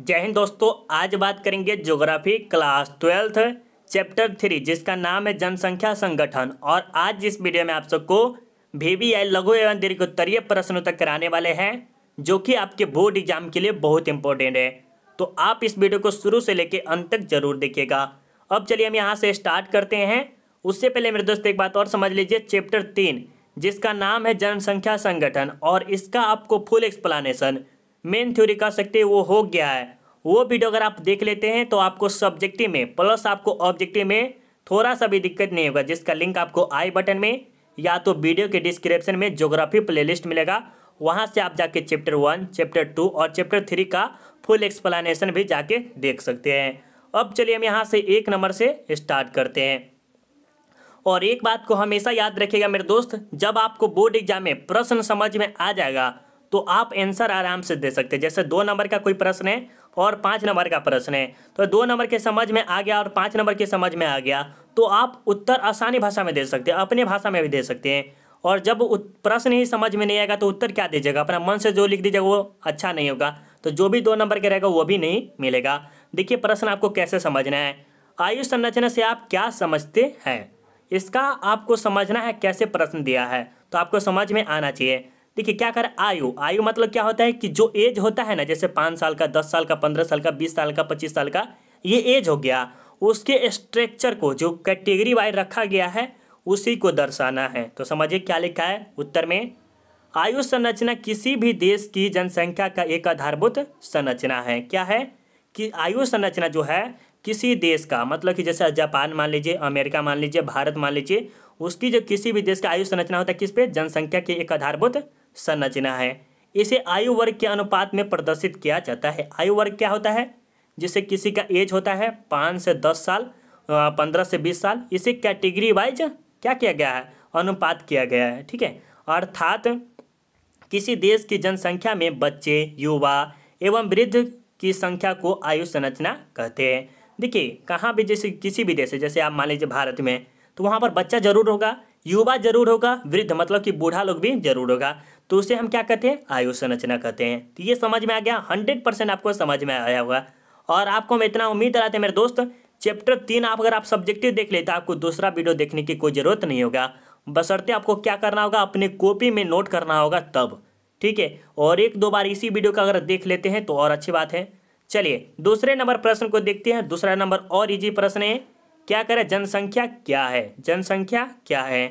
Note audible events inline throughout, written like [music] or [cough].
जय हिंद दोस्तों आज बात करेंगे geography class twelfth chapter three जिसका नाम है जनसंख्या संगठन और आज इस वीडियो में आप सबको आई लघु एवं दीर्घ उत्तरीय प्रश्न तक कराने वाले हैं जो कि आपके बोर्ड एग्जाम के लिए बहुत इंपॉर्टेंट है तो आप इस वीडियो को शुरू से लेकर अंत तक जरूर देखिएगा अब चलिए हम यहाँ से स्टार्ट करते हैं उससे पहले मेरे दोस्त एक बात और समझ लीजिए चैप्टर तीन जिसका नाम है जनसंख्या संगठन और इसका आपको फुल एक्सप्लानेशन मेन थ्योरी कह सकते हैं वो हो गया है वो वीडियो अगर आप देख लेते हैं तो आपको सब्जेक्टिव में प्लस आपको ऑब्जेक्टिव में थोड़ा सा भी दिक्कत नहीं होगा जिसका लिंक आपको आई बटन में या तो वीडियो के डिस्क्रिप्शन में ज्योग्राफी प्लेलिस्ट मिलेगा वहाँ से आप जाके चैप्टर वन चैप्टर टू और चैप्टर थ्री का फुल एक्सप्लानेशन भी जाके देख सकते हैं अब चलिए हम यहाँ से एक नंबर से स्टार्ट करते हैं और एक बात को हमेशा याद रखिएगा मेरे दोस्त जब आपको बोर्ड एग्जाम में प्रश्न समझ में आ जाएगा तो आप आंसर आराम से दे सकते हैं जैसे दो नंबर का कोई प्रश्न है और पाँच नंबर का प्रश्न है तो दो नंबर के समझ में आ गया और पाँच नंबर के समझ में आ गया तो आप उत्तर आसानी भाषा में दे सकते हैं अपने भाषा में भी दे सकते हैं और जब प्रश्न ही समझ में नहीं आएगा तो उत्तर क्या दीजिएगा अपना मन से जो लिख दीजिएगा वो अच्छा नहीं होगा तो जो भी दो नंबर के रहेगा वो भी नहीं मिलेगा देखिए प्रश्न आपको कैसे समझना है आयु संरचना से आप क्या समझते हैं इसका आपको समझना है कैसे प्रश्न दिया है तो आपको समझ में आना चाहिए देखिए क्या कर आयु आयु मतलब क्या होता है कि जो एज होता है ना जैसे पाँच साल का दस साल का पंद्रह साल का बीस साल का पच्चीस साल का ये एज हो गया उसके स्ट्रक्चर को जो कैटेगरी वाइज रखा गया है उसी को दर्शाना है तो समझिए क्या लिखा है उत्तर में आयु संरचना किसी भी देश की जनसंख्या का एक आधारभूत संरचना है क्या है कि आयु संरचना जो है किसी देश का मतलब कि जैसे जापान मान लीजिए अमेरिका मान लीजिए भारत मान लीजिए उसकी जो किसी भी देश का आयु संरचना होता है किस पे जनसंख्या के एक आधारभूत संरचना है इसे आयु वर्ग के अनुपात में प्रदर्शित किया जाता है आयु वर्ग क्या होता है जिसे किसी का एज होता है पाँच से दस साल पंद्रह से बीस साल इसे कैटेगरी वाइज क्या किया गया है अनुपात किया गया है ठीक है अर्थात किसी देश की जनसंख्या में बच्चे युवा एवं वृद्ध की संख्या को आयु संरचना कहते हैं देखिए कहाँ भी जैसे किसी भी देश है जैसे आप मान लीजिए भारत में तो वहाँ पर बच्चा जरूर होगा युवा जरूर होगा वृद्ध मतलब कि बूढ़ा लोग भी जरूर होगा तो उसे हम क्या कहते हैं आयु संरचना कहते हैं तो ये समझ में आ गया हंड्रेड परसेंट आपको समझ में आया होगा और आपको हम इतना उम्मीद रहते हैं मेरे दोस्त चैप्टर तीन आप अगर आप सब्जेक्टिव देख लेते आपको दूसरा वीडियो देखने की कोई ज़रूरत नहीं होगा बसरते आपको क्या करना होगा अपने कॉपी में नोट करना होगा तब ठीक है और एक दो बार इसी वीडियो का अगर देख लेते हैं तो और अच्छी बात है चलिए दूसरे नंबर प्रश्न को देखते हैं दूसरा नंबर और इजी प्रश्न है क्या करें जनसंख्या क्या है जनसंख्या क्या है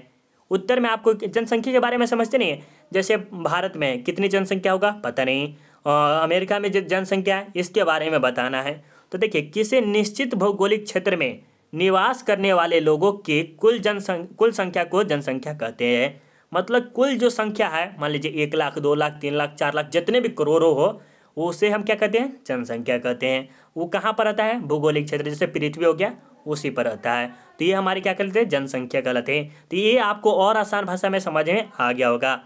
उत्तर में आपको जनसंख्या के बारे में समझते नहीं है जैसे भारत में कितनी जनसंख्या होगा पता नहीं और अमेरिका में जो जनसंख्या है इसके बारे में बताना है तो देखिए किसी निश्चित भौगोलिक क्षेत्र में निवास करने वाले लोगों के कुल जनसंख्या कुल संख्या को जनसंख्या कहते हैं मतलब कुल जो संख्या है मान लीजिए एक लाख दो लाख तीन लाख चार लाख जितने भी करोड़ों हो उसे हम क्या कहते हैं जनसंख्या कहते हैं वो कहाँ पर आता है भौगोलिक क्षेत्र जैसे पृथ्वी हो गया उसी पर आता है तो ये हमारे क्या कहते हैं जनसंख्या गलत है तो ये आपको और आसान भाषा में समझ में आ गया होगा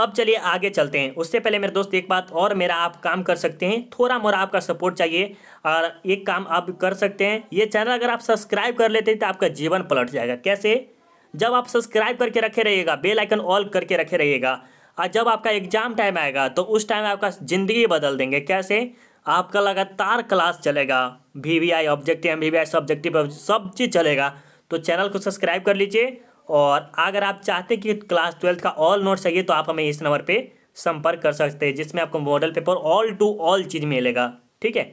अब चलिए आगे चलते हैं उससे पहले मेरे दोस्त एक बात और मेरा आप काम कर सकते हैं थोड़ा मोरा आपका सपोर्ट चाहिए और एक काम आप कर सकते हैं ये चैनल अगर आप सब्सक्राइब कर लेते हैं तो आपका जीवन पलट जाएगा कैसे जब आप सब्सक्राइब करके रखे रहिएगा बेल आइकन ऑल करके रखे रहिएगा और जब आपका एग्जाम टाइम आएगा तो उस टाइम आपका ज़िंदगी बदल देंगे कैसे आपका लगातार क्लास चलेगा V V I objective M V V I subjective सब चीज़ चलेगा तो चैनल को सब्सक्राइब कर लीजिए और अगर आप चाहते कि क्लास ट्वेल्थ का ऑल नोट चाहिए तो आप हमें इस नंबर पर संपर्क कर सकते हैं जिसमें आपको model paper all to all चीज़ मिलेगा ठीक है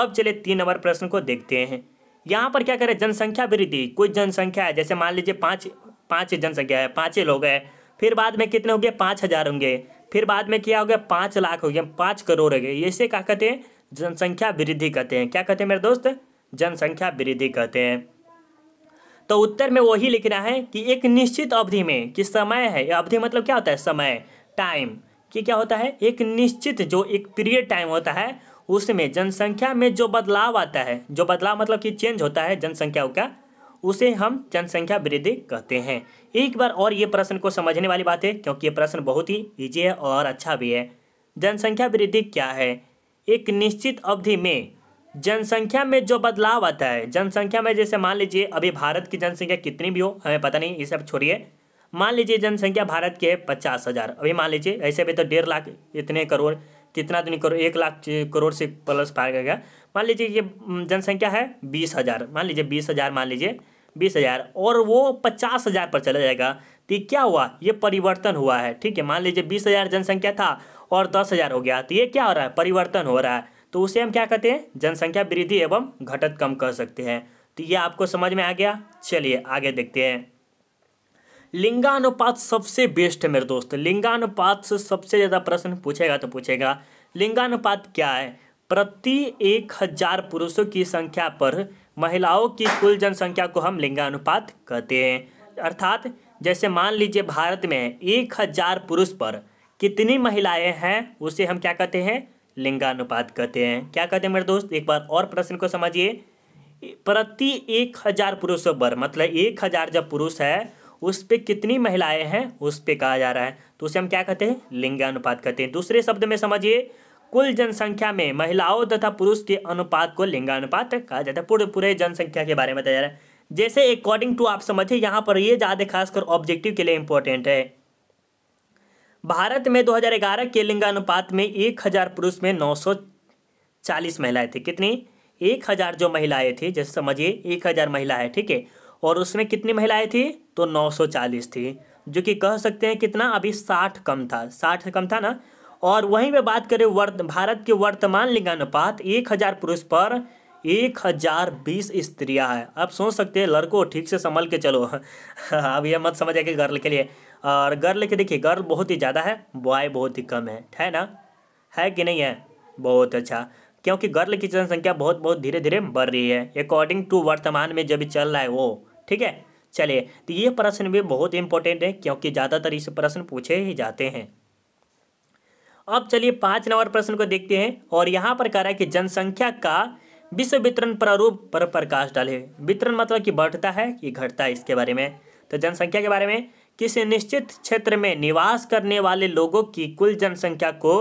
अब चलिए तीन नंबर प्रश्न को देखते हैं यहाँ पर क्या करें जनसंख्या वृद्धि कोई जनसंख्या है जैसे मान लीजिए पाँच पाँच जनसंख्या है पाँच लोग हैं फिर बाद में कितने होंगे पाँच हज़ार होंगे फिर बाद में क्या हो गया पाँच लाख हो गया पाँच करोड़ हो गए इसे क्या कहते हैं जनसंख्या वृद्धि कहते हैं क्या कहते हैं मेरे दोस्त जनसंख्या वृद्धि कहते हैं तो उत्तर में वही लिखना है कि एक निश्चित अवधि में कि समय है अवधि मतलब क्या होता है समय टाइम कि क्या होता है एक निश्चित जो एक पीरियड टाइम होता है उसमें जनसंख्या में जो बदलाव आता है जो बदलाव मतलब कि चेंज होता है जनसंख्या का उसे हम जनसंख्या वृद्धि कहते हैं एक बार और ये प्रश्न को समझने वाली बात है क्योंकि ये प्रश्न बहुत ही ईजी है और अच्छा भी है जनसंख्या वृद्धि क्या है एक निश्चित अवधि में जनसंख्या में जो बदलाव आता है जनसंख्या में जैसे मान लीजिए अभी भारत की जनसंख्या कितनी भी हो हमें पता नहीं ये सब छोड़िए मान लीजिए जनसंख्या भारत की है पचास हज़ार अभी मान लीजिए ऐसे भी तो डेढ़ लाख इतने करोड़ कितना दिन तो करोड़ एक लाख करोड़ से प्लस पार गया मान लीजिए ये जनसंख्या है बीस हज़ार मान लीजिए बीस हज़ार मान लीजिए बीस हज़ार और वो पचास हज़ार पर चला जाएगा तो क्या हुआ ये परिवर्तन हुआ है ठीक है मान लीजिए बीस हज़ार जनसंख्या था और दस हज़ार हो गया तो ये क्या हो रहा है परिवर्तन हो रहा है तो उसे हम क्या कहते हैं जनसंख्या वृद्धि एवं घटत कम कह सकते हैं तो ये आपको समझ में आ गया चलिए आगे देखते हैं लिंगानुपात सबसे बेस्ट है मेरे दोस्त लिंगानुपात से सबसे ज़्यादा प्रश्न पूछेगा तो पूछेगा लिंगानुपात क्या है प्रति एक हजार पुरुषों की संख्या पर महिलाओं की कुल जनसंख्या को हम लिंगानुपात कहते हैं अर्थात जैसे मान लीजिए भारत में एक हजार पुरुष पर कितनी महिलाएं हैं उसे हम क्या कहते हैं लिंगानुपात कहते हैं क्या कहते हैं मेरे दोस्त एक बार और प्रश्न को समझिए प्रति एक हजार पुरुषों पर मतलब एक हजार जब पुरुष है उस पर कितनी महिलाएं हैं उस पर कहा जा रहा है तो उसे हम क्या कहते हैं लिंगानुपात कहते हैं दूसरे शब्द में समझिए कुल जनसंख्या में महिलाओं तथा पुरुष के अनुपात को लिंगानुपात कहा जाता है पूरे पूरे जनसंख्या के बारे में बताया जा रहा है जैसे अकॉर्डिंग टू आप समझिए यहाँ पर ये ज़्यादा खासकर ऑब्जेक्टिव के लिए इंपॉर्टेंट है भारत में 2011 के लिंगानुपात में 1000 पुरुष में 940 महिलाएं थी कितनी 1000 जो महिलाएं थी जैसे समझिए 1000 महिलाएं ठीक है और उसमें कितनी महिलाएं थी तो 940 थी जो कि कह सकते हैं कितना अभी 60 कम था 60 से कम था ना और वहीं पे बात करें वर्त भारत के वर्तमान लिंगानुपात एक हज़ार पुरुष पर एक हज़ार बीस स्त्रियाँ हैं आप सोच सकते हैं लड़कों ठीक से संभल के चलो [laughs] अब यह मत समझ कि गर्ल के लिए और गर्ल के देखिए गर्ल बहुत ही ज़्यादा है बॉय बहुत ही कम है है ना है कि नहीं है बहुत अच्छा क्योंकि गर्ल की जनसंख्या बहुत बहुत धीरे धीरे बढ़ रही है अकॉर्डिंग टू वर्तमान में जब चल रहा है वो ठीक है चलिए तो ये प्रश्न भी बहुत इंपॉर्टेंट है क्योंकि ज़्यादातर इस प्रश्न पूछे ही जाते हैं अब चलिए पाँच नंबर प्रश्न को देखते हैं और यहाँ पर कह रहा है कि जनसंख्या का विश्व वितरण प्रारूप पर प्रकाश डाले वितरण मतलब कि बढ़ता है कि घटता है इसके बारे में तो जनसंख्या के बारे में किसी निश्चित क्षेत्र में निवास करने वाले लोगों की कुल जनसंख्या को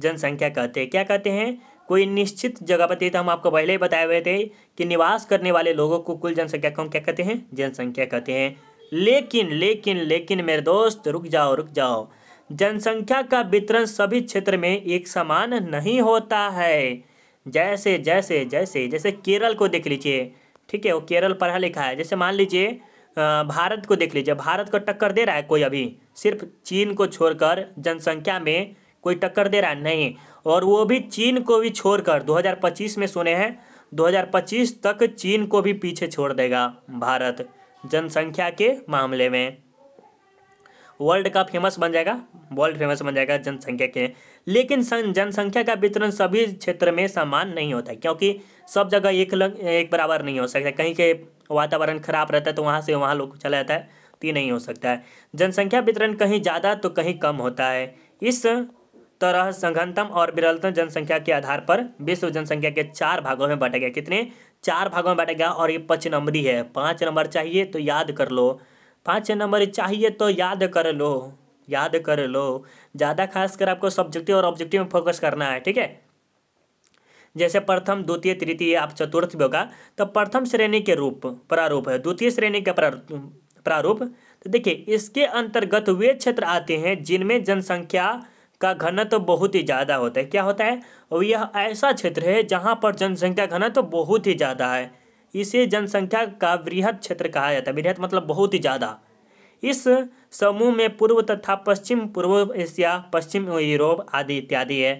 जनसंख्या कहते हैं क्या कहते हैं कोई निश्चित जगह पर तो हम आपको पहले ही बताए हुए थे कि निवास करने वाले लोगों को कुल जनसंख्या को हम क्या कहते हैं जनसंख्या कहते हैं लेकिन लेकिन लेकिन मेरे दोस्त रुक जाओ रुक जाओ जनसंख्या का वितरण सभी क्षेत्र में एक समान नहीं होता है जैसे जैसे जैसे जैसे केरल को देख लीजिए ठीक है वो केरल पढ़ा लिखा है जैसे मान लीजिए भारत को देख लीजिए भारत को टक्कर दे रहा है कोई अभी सिर्फ चीन को छोड़कर जनसंख्या में कोई टक्कर दे रहा है नहीं और वो भी चीन को भी छोड़कर 2025 में सुने हैं 2025 तक चीन को भी पीछे छोड़ देगा भारत जनसंख्या के मामले में वर्ल्ड का फेमस बन जाएगा वर्ल्ड फेमस बन जाएगा जनसंख्या के लेकिन जनसंख्या का वितरण सभी क्षेत्र में समान नहीं होता है क्योंकि सब जगह एक लग, एक बराबर नहीं हो सकता कहीं के वातावरण खराब रहता है तो वहाँ से वहाँ लोग चला जाता है तो ये नहीं हो सकता है जनसंख्या वितरण कहीं ज़्यादा तो कहीं कम होता है इस तरह संघनतम और विरलतम जनसंख्या के आधार पर विश्व जनसंख्या के चार भागों में बांटा गया कितने चार भागों में बांटा गया और ये पच नंबरी है पाँच नंबर चाहिए तो याद कर लो पाँच नंबर चाहिए तो याद कर लो याद कर लो ज़्यादा खास कर आपको सब्जेक्टिव और ऑब्जेक्टिव में फोकस करना है ठीक है जैसे प्रथम द्वितीय तृतीय आप चतुर्थ भी होगा तो प्रथम श्रेणी के रूप प्रारूप है द्वितीय श्रेणी का प्रारूप तो देखिए इसके अंतर्गत वे क्षेत्र आते हैं जिनमें जनसंख्या का घनत्व तो बहुत ही ज़्यादा होता है क्या होता है और यह ऐसा क्षेत्र है जहाँ पर जनसंख्या घनत्व तो बहुत ही ज़्यादा है इसे जनसंख्या का वृहद क्षेत्र कहा जाता है वृहद मतलब बहुत ही ज़्यादा इस समूह में पूर्व तथा पश्चिम पूर्व एशिया पश्चिम यूरोप आदि इत्यादि है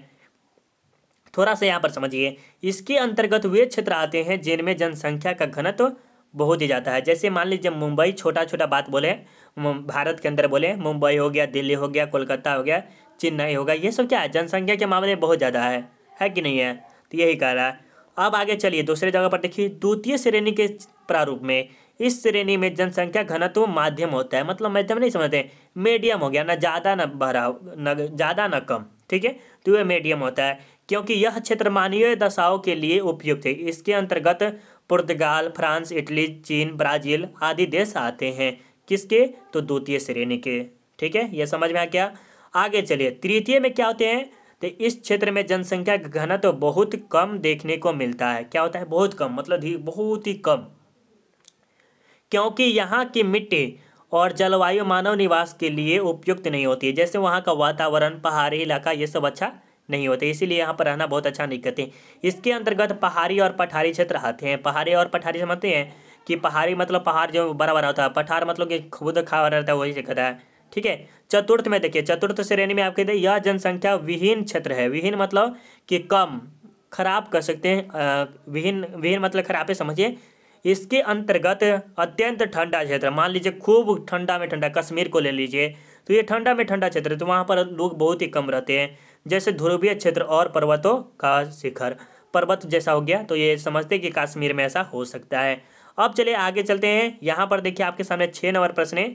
थोड़ा सा यहाँ पर समझिए इसके अंतर्गत वे क्षेत्र आते हैं जिनमें जनसंख्या का घनत्व बहुत ही ज़्यादा है जैसे मान लीजिए मुंबई छोटा छोटा बात बोले भारत के अंदर बोले मुंबई हो गया दिल्ली हो गया कोलकाता हो गया चेन्नई हो गया ये सब क्या है जनसंख्या के मामले में बहुत ज़्यादा है है कि नहीं है तो यही कह रहा है अब आगे चलिए दूसरे जगह पर देखिए द्वितीय श्रेणी के प्रारूप में इस श्रेणी में जनसंख्या घनत्व माध्यम होता है मतलब माध्यम नहीं समझते मीडियम हो गया ना ज़्यादा ना भरा न ज़्यादा ना कम ठीक है तो यह मीडियम होता है क्योंकि यह क्षेत्र मानवीय दशाओं के लिए उपयुक्त है इसके अंतर्गत पुर्तगाल फ्रांस इटली चीन ब्राज़ील आदि देश आते हैं किसके तो द्वितीय श्रेणी के ठीक है यह समझ में आ गया आगे चलिए तृतीय में क्या होते हैं तो इस क्षेत्र में जनसंख्या का घनत्व तो बहुत कम देखने को मिलता है क्या होता है बहुत कम मतलब ही बहुत ही कम क्योंकि यहाँ की मिट्टी और जलवायु मानव निवास के लिए उपयुक्त नहीं होती है जैसे वहाँ का वातावरण पहाड़ी इलाका ये सब अच्छा नहीं होते इसीलिए यहाँ पर रहना बहुत अच्छा नहीं करते इसके अंतर्गत पहाड़ी और पठारी क्षेत्र आते हैं पहाड़ी और पठारी समझते मतलब हैं कि पहाड़ी मतलब पहाड़ जो बड़ा बड़ा होता है पठार मतलब कि खुद खा रहता है वही से कहता है ठीक है चतुर्थ में देखिए चतुर्थ श्रेणी में कहते हैं यह जनसंख्या विहीन क्षेत्र है विहीन मतलब कि कम खराब कह सकते हैं विहीन विहीन मतलब खराब है समझिए इसके अंतर्गत अत्यंत ठंडा क्षेत्र मान लीजिए खूब ठंडा में ठंडा कश्मीर को ले लीजिए तो ये ठंडा में ठंडा क्षेत्र है तो वहाँ पर लोग बहुत ही कम रहते हैं जैसे ध्रुवीय क्षेत्र और पर्वतों का शिखर पर्वत जैसा हो गया तो ये समझते कि कश्मीर में ऐसा हो सकता है अब चलिए आगे चलते हैं यहाँ पर देखिए आपके सामने छः नंबर प्रश्न है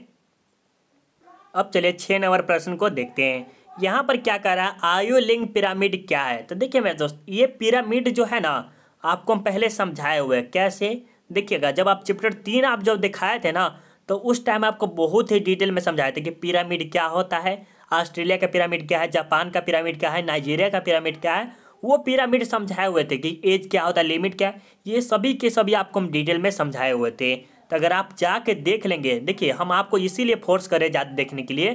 अब चलिए छः नंबर प्रश्न को देखते हैं यहाँ पर क्या कह रहा है आयो लिंग पिरामिड क्या है तो देखिए मेरे दोस्त ये पिरामिड जो है ना आपको हम पहले समझाए हुए कैसे देखिएगा जब आप चैप्टर तीन आप जब दिखाए थे ना तो उस टाइम आपको बहुत ही डिटेल में समझाए थे कि पिरामिड क्या होता है ऑस्ट्रेलिया का पिरामिड क्या है जापान का पिरामिड क्या है नाइजीरिया का पिरामिड क्या है वो पिरामिड समझाए हुए थे कि एज क्या होता है लिमिट क्या है ये सभी के सभी आपको हम डिटेल में समझाए हुए थे तो अगर आप जाके देख लेंगे देखिए हम आपको इसीलिए फोर्स करें जा देखने के लिए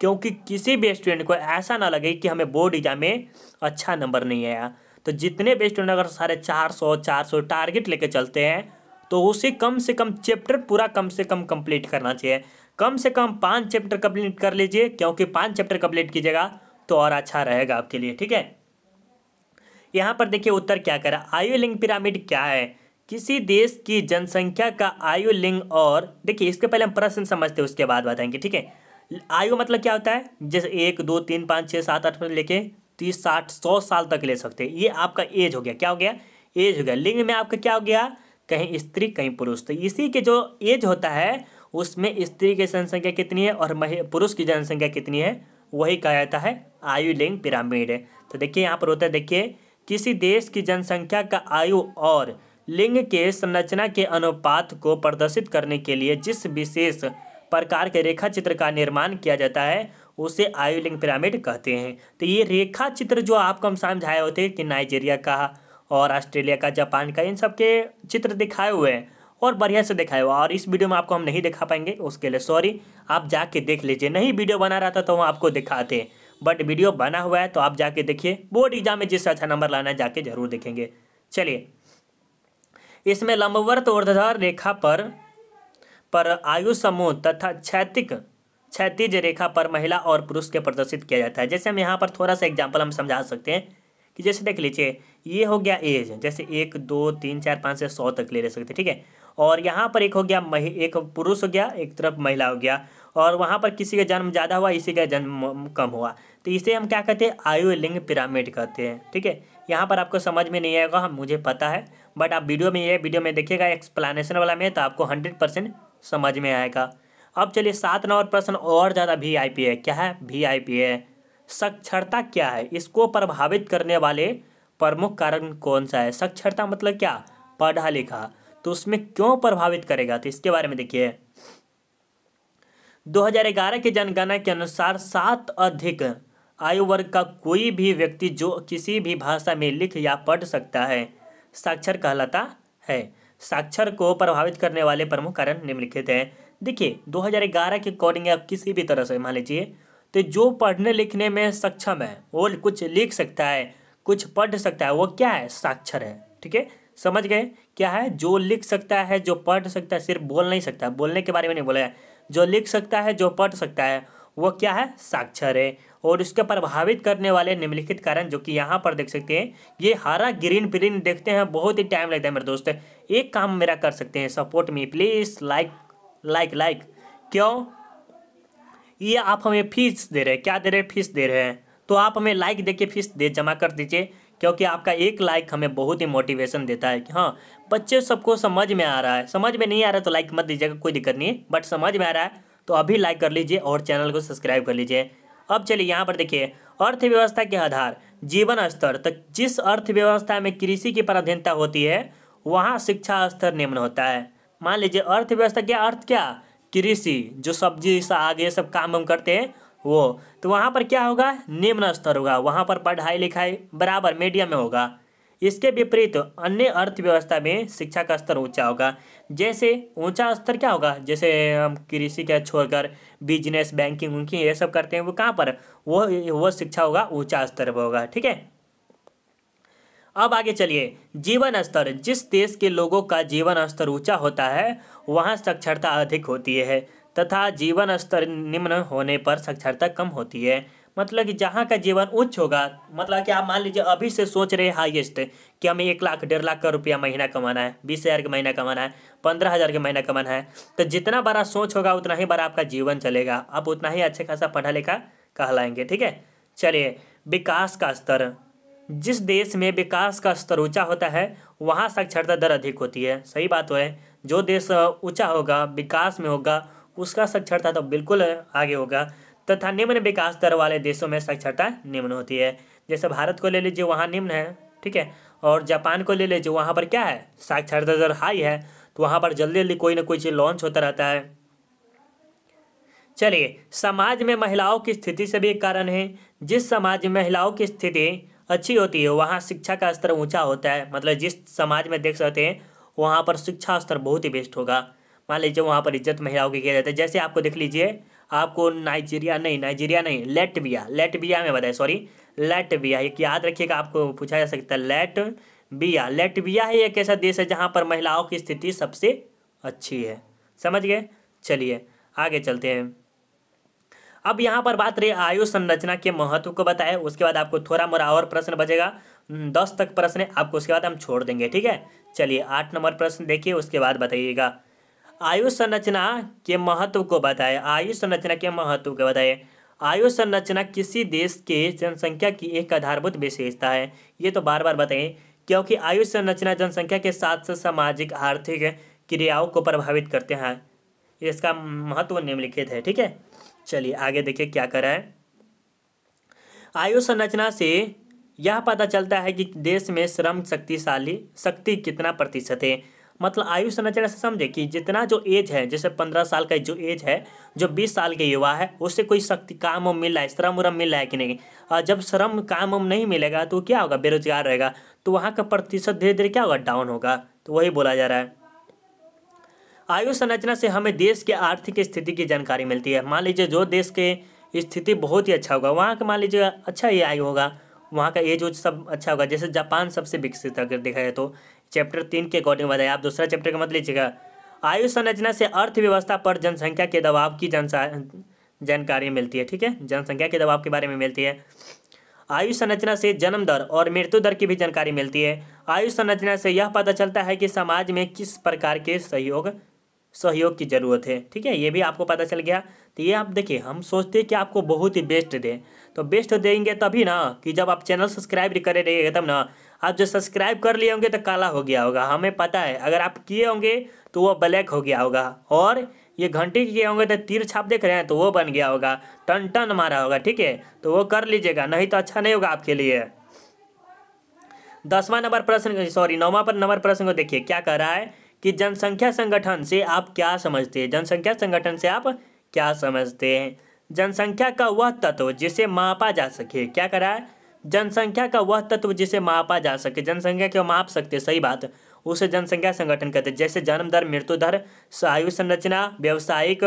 क्योंकि किसी भी स्टूडेंट को ऐसा ना लगे कि हमें बोर्ड एग्जाम में अच्छा नंबर नहीं आया तो जितने भी स्टूडेंट अगर सारे चार सौ चार सौ टारगेट लेके चलते हैं तो उसे कम से कम चैप्टर पूरा कम से कम कंप्लीट करना चाहिए कम से कम पाँच चैप्टर कंप्लीट कर लीजिए क्योंकि पाँच चैप्टर कम्प्लीट कीजिएगा तो और अच्छा रहेगा आपके लिए ठीक है यहाँ पर देखिए उत्तर क्या करा आयु लिंग पिरामिड क्या है किसी देश की जनसंख्या का आयु लिंग और देखिए इसके पहले हम प्रश्न समझते हैं उसके बाद बताएंगे ठीक है आयु मतलब क्या होता है जैसे एक दो तीन पाँच छः सात आठ लेके तीस साठ सौ साल तक ले सकते हैं ये आपका एज हो गया क्या हो गया एज हो गया लिंग में आपका क्या हो गया कहीं स्त्री कहीं पुरुष तो इसी के जो एज होता है उसमें स्त्री की जनसंख्या कितनी है और पुरुष की जनसंख्या कितनी है वही कहा जाता है आयु लिंग पिरामिड है तो देखिए यहाँ पर होता है देखिए किसी देश की जनसंख्या का आयु और लिंग के संरचना के अनुपात को प्रदर्शित करने के लिए जिस विशेष प्रकार के रेखा चित्र का निर्माण किया जाता है उसे आयुलिंग पिरामिड कहते हैं तो ये रेखा चित्र जो आपको हम समझाए होते हैं कि नाइजीरिया का और ऑस्ट्रेलिया का जापान का इन सब के चित्र दिखाए हुए हैं और बढ़िया से दिखाए हुआ और इस वीडियो में आपको हम नहीं दिखा पाएंगे उसके लिए सॉरी आप जाके देख लीजिए नहीं वीडियो बना रहा था तो हम आपको दिखाते हैं बट वीडियो बना हुआ है तो आप जाके देखिए बोर्ड एग्जाम में जिससे अच्छा नंबर लाना है जाके जरूर देखेंगे चलिए इसमें लंबवर्त ऊर्ध्वाधर रेखा पर पर आयु समूह तथा क्षैतिक क्षैतिज रेखा पर महिला और पुरुष के प्रदर्शित किया जाता है जैसे हम यहाँ पर थोड़ा सा एग्जाम्पल हम समझा सकते हैं कि जैसे देख लीजिए ये हो गया एज जैसे एक दो तीन चार पाँच से सौ तक ले ले सकते ठीक है और यहाँ पर एक हो गया मही एक पुरुष हो गया एक तरफ महिला हो गया और वहाँ पर किसी का जन्म ज़्यादा हुआ इसी का जन्म कम हुआ तो इसे हम क्या कहते हैं आयु लिंग पिरामिड कहते हैं ठीक है यहाँ पर आपको समझ में नहीं आएगा हम हाँ, मुझे पता है बट आप वीडियो में ये वीडियो में देखिएगा एक्सप्लानेशन वाला में तो आपको हंड्रेड परसेंट समझ में आएगा अब चलिए सात नंबर प्रश्न और ज़्यादा वी आई पी है क्या है वी आई पी है साक्षरता क्या है इसको प्रभावित करने वाले प्रमुख कारण कौन सा है साक्षरता मतलब क्या पढ़ा लिखा तो उसमें क्यों प्रभावित करेगा तो इसके बारे में देखिए 2011 के जनगणना के अनुसार सात अधिक आयु वर्ग का कोई भी व्यक्ति जो किसी भी भाषा में लिख या पढ़ सकता है साक्षर कहलाता है साक्षर को प्रभावित करने वाले प्रमुख कारण निम्नलिखित हैं देखिए 2011 के अकॉर्डिंग आप किसी भी तरह से मान लीजिए तो जो पढ़ने लिखने में सक्षम है वो कुछ लिख सकता है कुछ पढ़ सकता है वो क्या है साक्षर है ठीक है समझ गए क्या है जो लिख सकता है जो पढ़ सकता है सिर्फ बोल नहीं सकता बोलने के बारे में नहीं बोला है जो लिख सकता है जो पढ़ सकता है वो क्या है साक्षर है और इसके प्रभावित करने वाले निम्नलिखित कारण जो कि यहाँ पर देख सकते हैं ये हरा ग्रीन ग्रीन देखते हैं बहुत ही टाइम लगता है मेरे दोस्त एक काम मेरा कर सकते हैं support me please like like like क्यों ये आप हमें फीस दे रहे हैं क्या दे रहे हैं फीस दे रहे हैं तो आप हमें लाइक दे के फीस दे जमा कर दीजिए क्योंकि आपका एक लाइक हमें बहुत ही मोटिवेशन देता है कि हाँ बच्चे सबको समझ में आ रहा है समझ में नहीं आ रहा तो लाइक मत दीजिएगा कोई दिक्कत नहीं बट समझ में आ रहा है तो अभी लाइक कर लीजिए और चैनल को सब्सक्राइब कर लीजिए अब चलिए यहाँ पर देखिए अर्थव्यवस्था के आधार जीवन स्तर तो जिस अर्थव्यवस्था में कृषि की प्राधीनता होती है वहाँ शिक्षा स्तर निम्न होता है मान लीजिए अर्थव्यवस्था के अर्थ क्या कृषि जो सब्जी साग ये सब काम हम करते हैं वो तो वहाँ पर क्या होगा निम्न स्तर होगा वहाँ पर पढ़ाई लिखाई बराबर मीडियम में होगा इसके विपरीत अन्य अर्थव्यवस्था में शिक्षा का स्तर ऊंचा होगा जैसे ऊंचा स्तर क्या होगा जैसे हम कृषि का छोड़कर बिजनेस बैंकिंग उनकी ये सब करते हैं वो कहाँ पर वो वो शिक्षा होगा ऊंचा स्तर पर होगा ठीक है अब आगे चलिए जीवन स्तर जिस देश के लोगों का जीवन स्तर ऊंचा होता है वहाँ साक्षरता अधिक होती है तथा जीवन स्तर निम्न होने पर साक्षरता कम होती है मतलब कि जहाँ का जीवन उच्च होगा मतलब कि आप मान लीजिए अभी से सोच रहे हाईएस्ट कि हमें एक लाख डेढ़ लाख का रुपया महीना कमाना है बीस हज़ार का महीना कमाना है पंद्रह हज़ार का महीना कमाना है तो जितना बड़ा सोच होगा उतना ही बड़ा आपका जीवन चलेगा आप उतना ही अच्छे खासा पढ़ा लिखा कहलाएंगे ठीक है चलिए विकास का स्तर जिस देश में विकास का स्तर ऊँचा होता है वहाँ साक्षरता दर अधिक होती है सही बात है जो देश ऊँचा होगा विकास में होगा उसका साक्षरता तो बिल्कुल आगे होगा तथा निम्न विकास दर वाले देशों में साक्षरता निम्न होती है जैसे भारत को ले लीजिए वहाँ निम्न है ठीक है और जापान को ले लीजिए वहाँ पर क्या है साक्षरता दर हाई है तो वहाँ पर जल्दी जल्दी कोई ना कोई चीज़ लॉन्च होता रहता है चलिए समाज में महिलाओं की स्थिति से भी एक कारण है जिस समाज में महिलाओं की स्थिति अच्छी होती है वहाँ शिक्षा का स्तर ऊंचा होता है मतलब जिस समाज में देख सकते हैं वहाँ पर शिक्षा स्तर बहुत ही बेस्ट होगा मान लीजिए वहाँ पर इज्जत महिलाओं की किया जाता है जैसे आपको देख लीजिए आपको नाइजीरिया नहीं नाइजीरिया नहीं लेटविया लेटविया में बताए सॉरी लेटविया एक याद रखिएगा आपको पूछा जा सकता है बिया लेटविया ही एक ऐसा देश है जहाँ पर महिलाओं की स्थिति सबसे अच्छी है समझ गए चलिए आगे चलते हैं अब यहाँ पर बात रही आयु संरचना के महत्व को बताए उसके बाद आपको थोड़ा मोरा और प्रश्न बचेगा दस तक प्रश्न है आपको उसके बाद हम छोड़ देंगे ठीक है चलिए आठ नंबर प्रश्न देखिए उसके बाद बताइएगा आयु संरचना के महत्व को बताए आयु संरचना के महत्व को बताए आयु संरचना किसी देश के जनसंख्या की एक आधारभूत विशेषता है ये तो बार बार बताएं क्योंकि आयु संरचना जनसंख्या के साथ साथ सामाजिक आर्थिक क्रियाओं को प्रभावित करते हैं इसका महत्व निम्नलिखित है ठीक है चलिए आगे देखिए क्या करा है आयु संरचना से यह पता चलता है कि देश में श्रम शक्तिशाली शक्ति कितना प्रतिशत है मतलब आयु संरचना से समझे कि जितना जो एज है जैसे पंद्रह साल का जो एज है जो बीस साल के युवा है उससे कोई शक्ति काम वम मिल रहा है श्रम उरम मिल रहा है कि नहीं और जब श्रम काम वम नहीं मिलेगा तो क्या होगा बेरोजगार रहेगा तो वहाँ का प्रतिशत धीरे धीरे क्या होगा डाउन होगा तो वही बोला जा रहा है आयु संरचना से हमें देश के आर्थिक स्थिति की जानकारी मिलती है मान लीजिए जो देश के स्थिति बहुत ही अच्छा होगा वहाँ का मान लीजिए अच्छा ही आयु होगा वहाँ का एज उज सब अच्छा होगा जैसे जापान सबसे विकसित अगर देखा जाए तो चैप्टर तीन के अकॉर्डिंग बताया आप दूसरा चैप्टर का मत लीजिएगा आयु संरचना से अर्थव्यवस्था पर जनसंख्या के दबाव की जानकारी मिलती है ठीक है जनसंख्या के दबाव के बारे में मिलती है आयु संरचना से जन्म दर और मृत्यु दर की भी जानकारी मिलती है आयु संरचना से यह पता चलता है कि समाज में किस प्रकार के सहयोग सहयोग की ज़रूरत है ठीक है ये भी आपको पता चल गया तो ये आप देखिए हम सोचते हैं कि आपको बहुत ही बेस्ट दें तो बेस्ट देंगे तभी ना कि जब आप चैनल सब्सक्राइब करे रहिएगा तब ना आप जो सब्सक्राइब कर लिए होंगे तो काला हो गया होगा हमें पता है अगर आप किए होंगे तो वो ब्लैक हो गया होगा और ये घंटी किए होंगे तो तीर छाप देख रहे हैं तो वो बन गया होगा टन टन मारा होगा ठीक है तो वो कर लीजिएगा नहीं तो अच्छा नहीं होगा आपके लिए दसवां नंबर प्रश्न सॉरी नौवा पर नंबर प्रश्न को देखिए क्या कह रहा है कि जनसंख्या संगठन से आप क्या समझते हैं जनसंख्या संगठन से आप क्या समझते हैं जनसंख्या का वह तत्व जिसे मापा जा सके क्या कह रहा है जनसंख्या का वह तत्व जिसे मापा जा सके जनसंख्या क्यों माप सकते सही बात उसे जनसंख्या संगठन कहते हैं जैसे जन्म दर मृत्यु दर आयु संरचना व्यवसायिक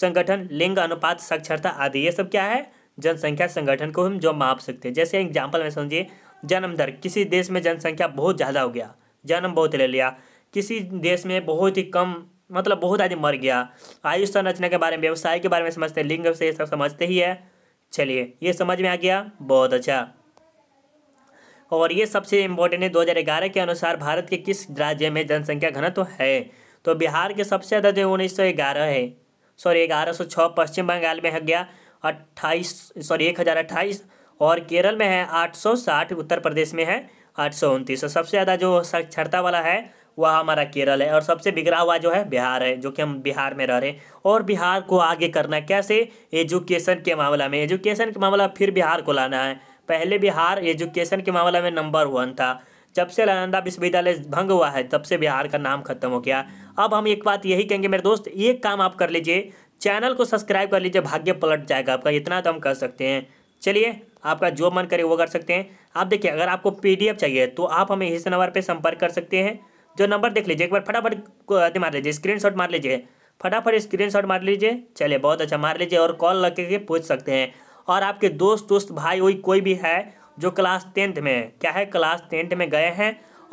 संगठन लिंग अनुपात साक्षरता आदि ये सब क्या है जनसंख्या संगठन को हम जो माप सकते हैं जैसे एग्जाम्पल में समझिए जन्म दर किसी देश में जनसंख्या बहुत ज़्यादा हो गया जन्म बहुत ले लिया किसी देश में बहुत ही कम मतलब बहुत आदमी मर गया आयु संरचना के बारे में व्यवसाय के बारे में समझते हैं लिंग से ये सब समझते ही है चलिए ये समझ में आ गया बहुत अच्छा और ये सबसे इम्पोर्टेंट है दो के अनुसार भारत के किस राज्य में जनसंख्या घनत्व तो है तो बिहार के सबसे ज़्यादा जो उन्नीस सौ ग्यारह है सॉरी ग्यारह सौ छः पश्चिम बंगाल में है गया अट्ठाईस सॉरी एक हज़ार अट्ठाईस और केरल में है आठ सौ साठ उत्तर प्रदेश में है आठ सौ उनतीस और तो सबसे ज़्यादा जो साक्षरता वाला है वह हमारा केरल है और सबसे बिगड़ा हुआ जो है बिहार है जो कि हम बिहार में रह रहे हैं और बिहार को आगे करना कैसे एजुकेशन के मामला में एजुकेशन के मामला फिर बिहार को लाना है पहले बिहार एजुकेशन के मामले में नंबर वन था जब से नालंदा विश्वविद्यालय भंग हुआ है तब से बिहार का नाम खत्म हो गया अब हम एक बात यही कहेंगे मेरे दोस्त एक काम आप कर लीजिए चैनल को सब्सक्राइब कर लीजिए भाग्य पलट जाएगा आपका इतना तो हम कर सकते हैं चलिए आपका जो मन करे वो कर सकते हैं आप देखिए अगर आपको पीडीएफ चाहिए तो आप हमें इस नंबर पर संपर्क कर सकते हैं जो नंबर देख लीजिए एक बार फटाफट मार लीजिए स्क्रीनशॉट मार लीजिए फटाफट स्क्रीनशॉट मार लीजिए चलिए बहुत अच्छा मार लीजिए और कॉल लग के पूछ सकते हैं और आपके दोस्त दोस्त भाई वही कोई भी है जो क्लास टेंथ में क्या है क्लास टेंथ में गए हैं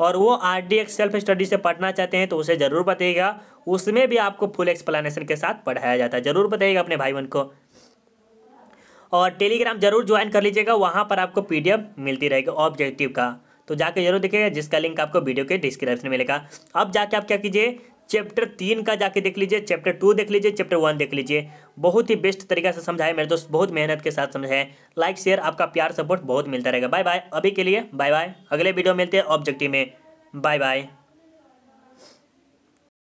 और वो R D X self study से पढ़ना चाहते हैं तो उसे ज़रूर बताइएगा उसमें भी आपको फुल एक्सप्लेनेशन के साथ पढ़ाया जाता है ज़रूर बताइएगा अपने भाई बहन को और टेलीग्राम ज़रूर ज्वाइन कर लीजिएगा वहाँ पर आपको पी मिलती रहेगी ऑब्जेक्टिव का तो जाके जरूर देखिएगा जिसका लिंक आपको वीडियो के डिस्क्रिप्शन में मिलेगा अब जाके आप क्या कीजिए चैप्टर तीन का जाके देख लीजिए चैप्टर टू देख लीजिए चैप्टर वन देख लीजिए बहुत ही बेस्ट तरीका से समझाए मेरे दोस्त बहुत मेहनत के साथ समझाए लाइक शेयर आपका प्यार सपोर्ट बहुत मिलता रहेगा बाय बाय अभी के लिए बाय बाय अगले वीडियो मिलते हैं ऑब्जेक्टिव में बाय बाय